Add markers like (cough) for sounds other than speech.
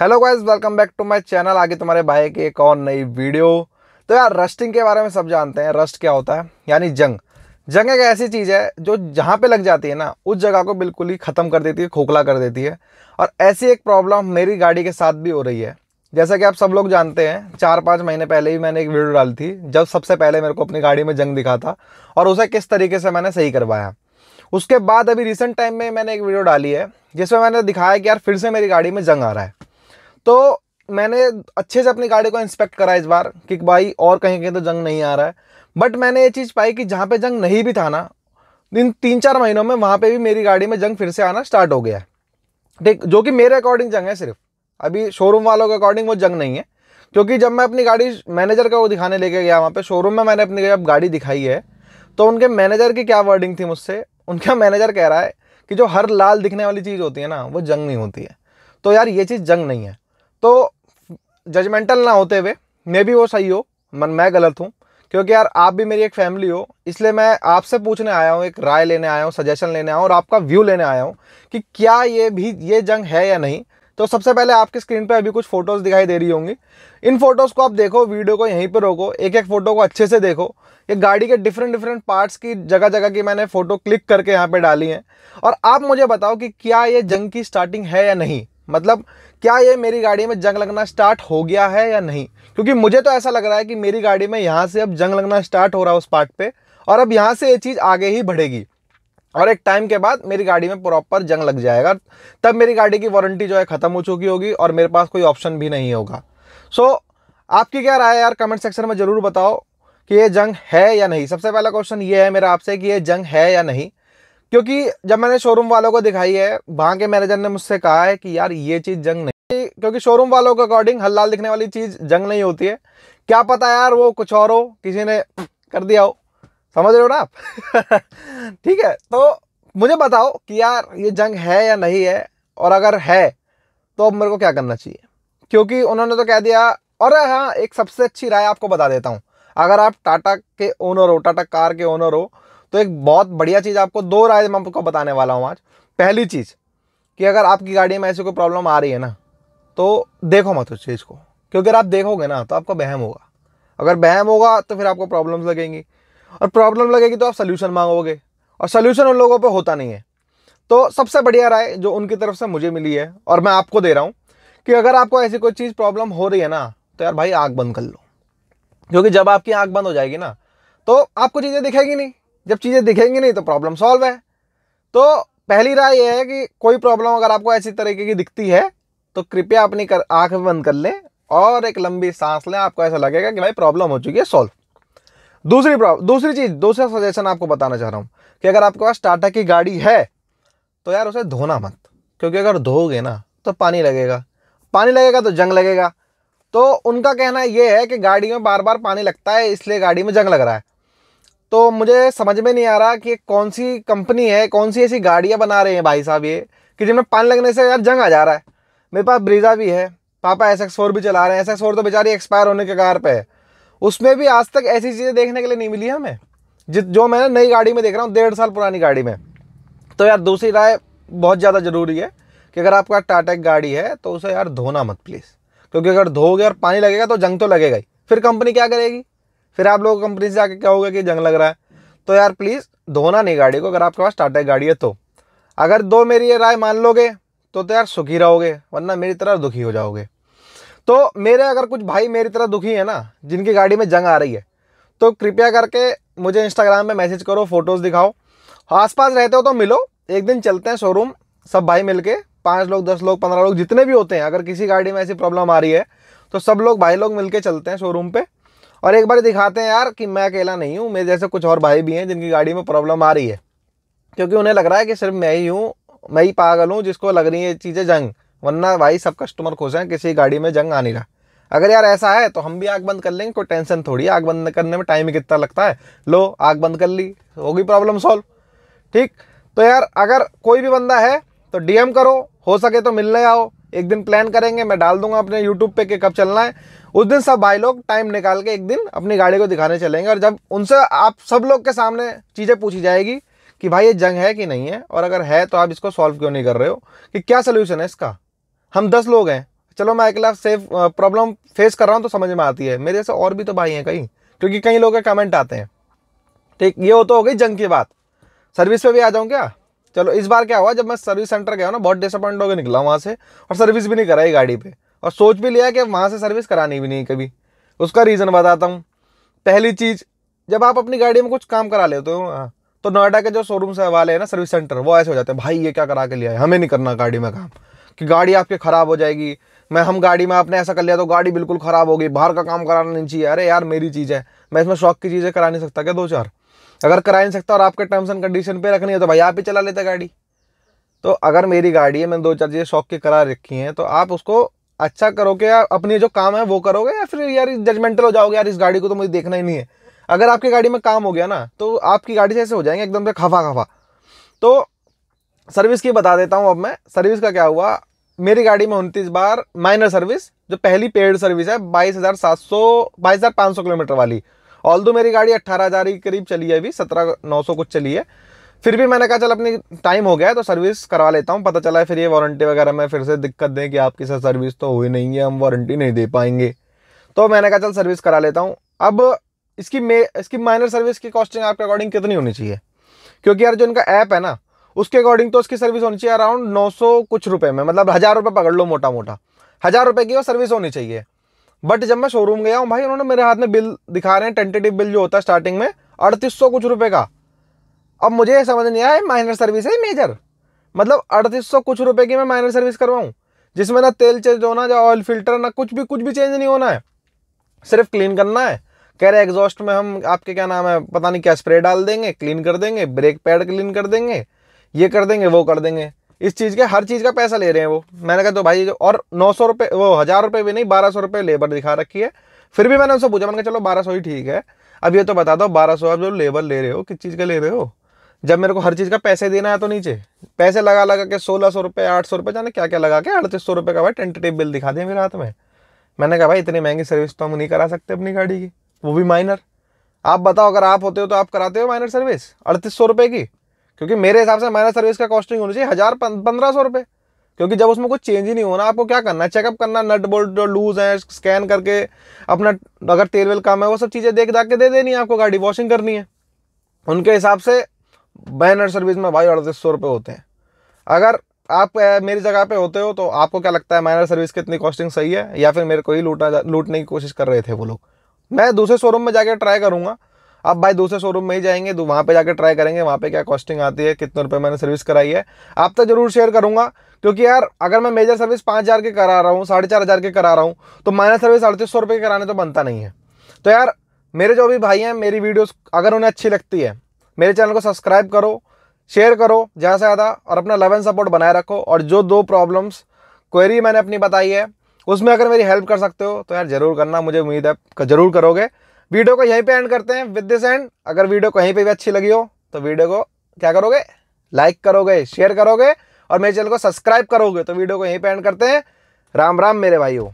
hello guys welcome back to my channel आगे तुम्हारे भाई की एक और नई वीडियो तो यार रस्टिंग के बारे में सब जानते हैं रस्ट क्या होता है यानी जंग जंग एक ऐसी चीज़ है जो जहाँ पे लग जाती है ना उस जगह को बिल्कुल ही ख़त्म कर देती है खोखला कर देती है और ऐसी एक प्रॉब्लम मेरी गाड़ी के साथ भी हो रही है जैसा कि आप सब लोग जानते हैं चार पाँच महीने पहले ही मैंने एक वीडियो डाली थी जब सबसे पहले मेरे को अपनी गाड़ी में जंग दिखा था और उसे किस तरीके से मैंने सही करवाया उसके बाद अभी रिसेंट टाइम में मैंने एक वीडियो डाली है जिसमें मैंने दिखाया कि यार फिर से मेरी गाड़ी में जंग आ रहा है तो मैंने अच्छे से अपनी गाड़ी को इंस्पेक्ट करा इस बार कि भाई और कहीं कहीं तो जंग नहीं आ रहा है बट मैंने ये चीज़ पाई कि जहाँ पे जंग नहीं भी था ना इन तीन चार महीनों में वहाँ पे भी मेरी गाड़ी में जंग फिर से आना स्टार्ट हो गया है ठीक जो कि मेरे अकॉर्डिंग जंग है सिर्फ अभी शोरूम वालों के अकॉर्डिंग वो जंग नहीं है क्योंकि जब मैं अपनी गाड़ी मैनेजर का वो दिखाने लेके गया वहाँ पे शोरूम में मैंने अपनी जब गाड़ी दिखाई है तो उनके मैनेजर की क्या वर्डिंग थी मुझसे उनका मैनेजर कह रहा है कि जो हर लाल दिखने वाली चीज़ होती है ना वो जंग नहीं होती है तो यार ये चीज़ जंग नहीं है तो जजमेंटल ना होते हुए मैं भी वो सही हो मन मैं गलत हूँ क्योंकि यार आप भी मेरी एक फैमिली हो इसलिए मैं आपसे पूछने आया हूँ एक राय लेने आया हूँ सजेशन लेने आया हूँ और आपका व्यू लेने आया हूँ कि क्या ये भी ये जंग है या नहीं तो सबसे पहले आपकी स्क्रीन पे अभी कुछ फ़ोटोज़ दिखाई दे रही होंगी इन फोटोज़ को आप देखो वीडियो को यहीं पर रोको एक एक फ़ोटो को अच्छे से देखो ये गाड़ी के डिफरेंट डिफरेंट पार्ट्स की जगह जगह की मैंने फ़ोटो क्लिक करके यहाँ पर डाली हैं और आप मुझे बताओ कि क्या ये जंग की स्टार्टिंग है या नहीं मतलब क्या ये मेरी गाड़ी में जंग लगना स्टार्ट हो गया है या नहीं क्योंकि मुझे तो ऐसा लग रहा है कि मेरी गाड़ी में यहाँ से अब जंग लगना स्टार्ट हो रहा है उस पार्ट पे और अब यहाँ से ये चीज़ आगे ही बढ़ेगी और एक टाइम के बाद मेरी गाड़ी में प्रॉपर जंग लग जाएगा तब मेरी गाड़ी की वारंटी जो है ख़त्म हो चुकी होगी और मेरे पास कोई ऑप्शन भी नहीं होगा सो so, आपकी क्या राय है यार कमेंट सेक्शन में ज़रूर बताओ कि ये जंग है या नहीं सबसे पहला क्वेश्चन ये है मेरा आपसे कि ये जंग है या नहीं क्योंकि जब मैंने शोरूम वालों को दिखाई है वहाँ के मैनेजर ने मुझसे कहा है कि यार ये चीज़ जंग नहीं क्योंकि शोरूम वालों के अकॉर्डिंग हल लाल दिखने वाली चीज़ जंग नहीं होती है क्या पता यार वो कुछ और हो किसी ने कर दिया हो समझ रहे हो ना आप (laughs) ठीक है तो मुझे बताओ कि यार ये जंग है या नहीं है और अगर है तो अब मेरे को क्या करना चाहिए क्योंकि उन्होंने तो कह दिया और हाँ एक सबसे अच्छी राय आपको बता देता हूँ अगर आप टाटा के ओनर हो टाटा कार के ओनर हो तो एक बहुत बढ़िया चीज़ आपको दो राय मैं आपको बताने वाला हूँ आज पहली चीज़ कि अगर आपकी गाड़ी में ऐसी कोई प्रॉब्लम आ रही है ना तो देखो मत उस चीज़ को क्योंकि अगर आप देखोगे ना तो आपका बहम होगा अगर बहम होगा तो फिर आपको प्रॉब्लम्स लगेंगी और प्रॉब्लम लगेगी तो आप सोल्यूशन मांगोगे और सोल्यूशन उन लोगों पर होता नहीं है तो सबसे बढ़िया राय जो उनकी तरफ से मुझे मिली है और मैं आपको दे रहा हूँ कि अगर आपको ऐसी कोई चीज़ प्रॉब्लम हो रही है ना तो यार भाई आँख बंद कर लो क्योंकि जब आपकी आँख बंद हो जाएगी ना तो आपको चीज़ें दिखेगी नहीं जब चीज़ें दिखेंगी नहीं तो प्रॉब्लम सॉल्व है तो पहली राय यह है कि कोई प्रॉब्लम अगर आपको ऐसी तरीके की दिखती है तो कृपया अपनी कर आँख बंद कर लें और एक लंबी सांस लें आपको ऐसा लगेगा कि भाई प्रॉब्लम हो चुकी है सॉल्व दूसरी प्रॉब्लम दूसरी चीज़ दूसरा सजेशन आपको बताना चाह रहा हूँ कि अगर आपके पास टाटा की गाड़ी है तो यार उसे धोना मत क्योंकि अगर धोगे ना तो पानी लगेगा पानी लगेगा तो जंग लगेगा तो उनका कहना यह है कि गाड़ी में बार बार पानी लगता है इसलिए गाड़ी में जंग लग रहा है तो मुझे समझ में नहीं आ रहा कि कौन सी कंपनी है कौन सी ऐसी गाड़ियाँ बना रहे हैं भाई साहब ये कि जिनमें पान लगने से यार जंग आ जा रहा है मेरे पास ब्रीजा भी है पापा एस एक्स फोर भी चला रहे हैं एस एक्स फोर तो बेचारी एक्सपायर होने के कार पे है उसमें भी आज तक ऐसी चीज़ें देखने के लिए नहीं मिली हमें जित जो मैं नई गाड़ी में देख रहा हूँ डेढ़ साल पुरानी गाड़ी में तो यार दूसरी राय बहुत ज़्यादा ज़रूरी है कि अगर आपका टाटेक गाड़ी है तो उसे यार धोना मत प्लीज़ क्योंकि अगर धोगे और पानी लगेगा तो जंग तो लगेगा ही फिर कंपनी क्या करेगी फिर आप लोग कंपनी से आके क्या होगा कि जंग लग रहा है तो यार प्लीज़ धोना नहीं गाड़ी को अगर आपके पास टाटा गाड़ी है तो अगर दो मेरी ये राय मान लोगे तो तो यार सुखी रहोगे वरना मेरी तरह दुखी हो जाओगे तो मेरे अगर कुछ भाई मेरी तरह दुखी है ना जिनकी गाड़ी में जंग आ रही है तो कृपया करके मुझे इंस्टाग्राम में मैसेज करो फोटोज़ दिखाओ आसपास रहते हो तो मिलो एक दिन चलते हैं शोरूम सब भाई मिल पाँच लोग दस लोग पंद्रह लोग जितने भी होते हैं अगर किसी गाड़ी में ऐसी प्रॉब्लम आ रही है तो सब लोग भाई लोग मिलके चलते हैं शोरूम पर और एक बार दिखाते हैं यार कि मैं अकेला नहीं हूँ मेरे जैसे कुछ और भाई भी हैं जिनकी गाड़ी में प्रॉब्लम आ रही है क्योंकि उन्हें लग रहा है कि सिर्फ मैं ही हूँ मैं ही पागल हूँ जिसको लग रही है चीज़ें जंग वरना भाई सब कस्टमर खुश हैं किसी गाड़ी में जंग आ नहीं रहा अगर यार ऐसा है तो हम भी आग बंद कर लेंगे कोई टेंशन थोड़ी आग बंद करने में टाइम कितना लगता है लो आग बंद कर ली होगी प्रॉब्लम सॉल्व ठीक तो यार अगर कोई भी बंदा है तो डीएम करो हो सके तो मिलने आओ एक दिन प्लान करेंगे मैं डाल दूंगा अपने यूट्यूब पे कि कब चलना है उस दिन सब भाई लोग टाइम निकाल के एक दिन अपनी गाड़ी को दिखाने चलेंगे और जब उनसे आप सब लोग के सामने चीज़ें पूछी जाएगी कि भाई ये जंग है कि नहीं है और अगर है तो आप इसको सॉल्व क्यों नहीं कर रहे हो कि क्या सोल्यूशन है इसका हम दस लोग हैं चलो मैं अकेला सेफ प्रॉब्लम फेस कर रहा हूँ तो समझ में आती है मेरे से और भी तो भाई हैं कहीं क्योंकि कई लोग कमेंट आते हैं ठीक ये हो तो हो गई जंग की बात सर्विस पे भी आ जाऊँ क्या चलो इस बार क्या हुआ जब मैं सर्विस सेंटर गया ना बहुत डिसअपॉइंट होकर निकला वहाँ से और सर्विस भी नहीं कराई गाड़ी पे और सोच भी लिया कि वहाँ से सर्विस करानी भी नहीं कभी उसका रीज़न बताता हूँ पहली चीज़ जब आप अपनी गाड़ी में कुछ काम करा लेते हो हाँ, तो नोएडा के जो शोरूम से वाले हैं ना सर्विस सेंटर वो ऐसे हो जाते हैं भाई ये क्या करा के लिया है हमें नहीं करना गाड़ी में काम कि गाड़ी आपके ख़राब हो जाएगी मैं हम गाड़ी में आपने ऐसा कर लिया तो गाड़ी बिल्कुल ख़राब होगी बाहर का काम कराना नहीं चाहिए अरे यार मेरी चीज़ है मैं इसमें शौक की चीज़ें करा नहीं सकता क्या दो चार अगर करा नहीं सकता और आपके टर्म्स एंड कंडीशन पे रखनी है तो भाई आप ही चला लेते गाड़ी तो अगर मेरी गाड़ी है मैंने दो चार चीज़ें शौक की करा रखी हैं तो आप उसको अच्छा करोगे या अपनी जो काम है वो करोगे या फिर यार जजमेंटल हो जाओगे यार इस गाड़ी को तो मुझे देखना ही नहीं है अगर आपकी गाड़ी में काम हो गया ना तो आपकी गाड़ी से ऐसे हो जाएंगे एकदम से खफा खफा तो सर्विस की बता देता हूँ अब मैं सर्विस का क्या हुआ मेरी गाड़ी में उनतीस बार माइनर सर्विस जो पहली पेड सर्विस है बाईस हज़ार सात सौ बाईस हज़ार पाँच सौ किलोमीटर वाली ऑल मेरी गाड़ी अट्ठारह हज़ार के करीब चली है अभी सत्रह नौ सौ कुछ चली है फिर भी मैंने कहा चल अपनी टाइम हो गया है तो सर्विस करवा लेता हूँ पता चला है फिर ये वारंटी वगैरह में फिर से दिक्कत दें कि आपकी सर सर्विस तो हुई नहीं है हम वारंटी नहीं दे पाएंगे तो मैंने कहा चल सर्विस करा लेता हूँ अब इसकी मे इसकी माइनर सर्विस की कॉस्टिंग आपके अकॉर्डिंग कितनी होनी चाहिए क्योंकि यार जो इनका ऐप है ना उसके अकॉर्डिंग तो उसकी सर्विस होनी चाहिए अराउंड 900 कुछ रुपए में मतलब हज़ार रुपये पकड़ लो मोटा मोटा हज़ार रुपये की वो सर्विस होनी चाहिए बट जब मैं शोरूम गया हूँ भाई उन्होंने मेरे हाथ में बिल दिखा रहे हैं टेंटेटिव बिल जो होता है स्टार्टिंग में अड़तीस सौ कुछ रुपये का अब मुझे समझ नहीं आया माइनर सर्विस है मेजर मतलब अड़तीस सौ कुछ रुपये की मैं माइनर सर्विस करवाऊँ जिसमें ना तेल चेंज होना या ऑयल फिल्टर ना कुछ भी कुछ भी चेंज नहीं होना है सिर्फ क्लीन करना है कह रहे एग्जॉस्ट में हम आपके क्या नाम है पता नहीं क्या स्प्रे डाल देंगे क्लीन कर देंगे ब्रेक पैड क्लीन कर देंगे ये कर देंगे वो कर देंगे इस चीज़ के हर चीज़ का पैसा ले रहे हैं वो मैंने कहा तो भाई और नौ सौ रुपये वो हज़ार रुपये भी नहीं बारह सौ रुपये लेबर दिखा रखी है फिर भी मैंने उनसे पूछा मैंने कहा चलो बारह सौ ही ठीक है अब ये तो बता दो बारह सौ आप जो लेबर ले रहे हो किस चीज़ का ले रहे हो जब मेरे को हर चीज़ का पैसे देना है तो नीचे पैसे लगा लगा के सोलह सौ रुपये आठ सौ रुपये जाने क्या क्या लगा के अड़तीस सौ रुपये का भाई टेंटेटिव बिल दिखा दिया मेरे हाथ में मैंने कहा भाई इतनी महंगी सर्विस तो हम नहीं करा सकते अपनी गाड़ी की वो भी माइनर आप बताओ अगर आप होते हो तो आप कराते हो माइनर सर्विस अड़तीस सौ रुपये की क्योंकि मेरे हिसाब से हमारा सर्विस का कॉस्टिंग होनी चाहिए हज़ार पंद्रह सौ रुपये क्योंकि जब उसमें कुछ चेंज ही नहीं होना आपको क्या करना है चेकअप करना नट बोल्ट लूज है स्कैन करके अपना अगर तेल वेल काम है वो सब चीज़ें देख दाख के दे देनी है आपको गाड़ी वॉशिंग करनी है उनके हिसाब से बैनर सर्विस में भाई अड़तीस सौ रुपये होते हैं अगर आप मेरी जगह पे होते हो तो आपको क्या लगता है माइनर सर्विस की इतनी कॉस्टिंग सही है या फिर मेरे को ही लूटा लूटने की कोशिश कर रहे थे वो लोग मैं दूसरे शोरूम में जाकर ट्राई करूँगा अब भाई दूसरे शोरूम में ही जाएंगे तो वहाँ पे जाकर ट्राई करेंगे वहाँ पे क्या कॉस्टिंग आती है कितने रुपए मैंने सर्विस कराई है आप तक तो जरूर शेयर करूँगा क्योंकि यार अगर मैं मेजर सर्विस पाँच हज़ार के करा रहा हूँ साढ़े चार हज़ार के करा रहा हूँ तो माइनर सर्विस अड़तीस सौ रुपये कराने तो बनता नहीं है तो यार मेरे जो भी भाई हैं मेरी वीडियोज़ अगर उन्हें अच्छी लगती है मेरे चैनल को सब्सक्राइब करो शेयर करो ज़्यादा से ज़्यादा और अपना लव एंड सपोर्ट बनाए रखो और जो दो प्रॉब्लम्स क्वेरी मैंने अपनी बताई है उसमें अगर मेरी हेल्प कर सकते हो तो यार ज़रूर करना मुझे उम्मीद है जरूर करोगे वीडियो को यहीं पे एंड करते हैं विद दिस एंड अगर वीडियो कहीं पे भी अच्छी लगी हो तो वीडियो को क्या करोगे लाइक करोगे शेयर करोगे और मेरे चैनल को सब्सक्राइब करोगे तो वीडियो को यहीं पे एंड करते हैं राम राम मेरे भाइयों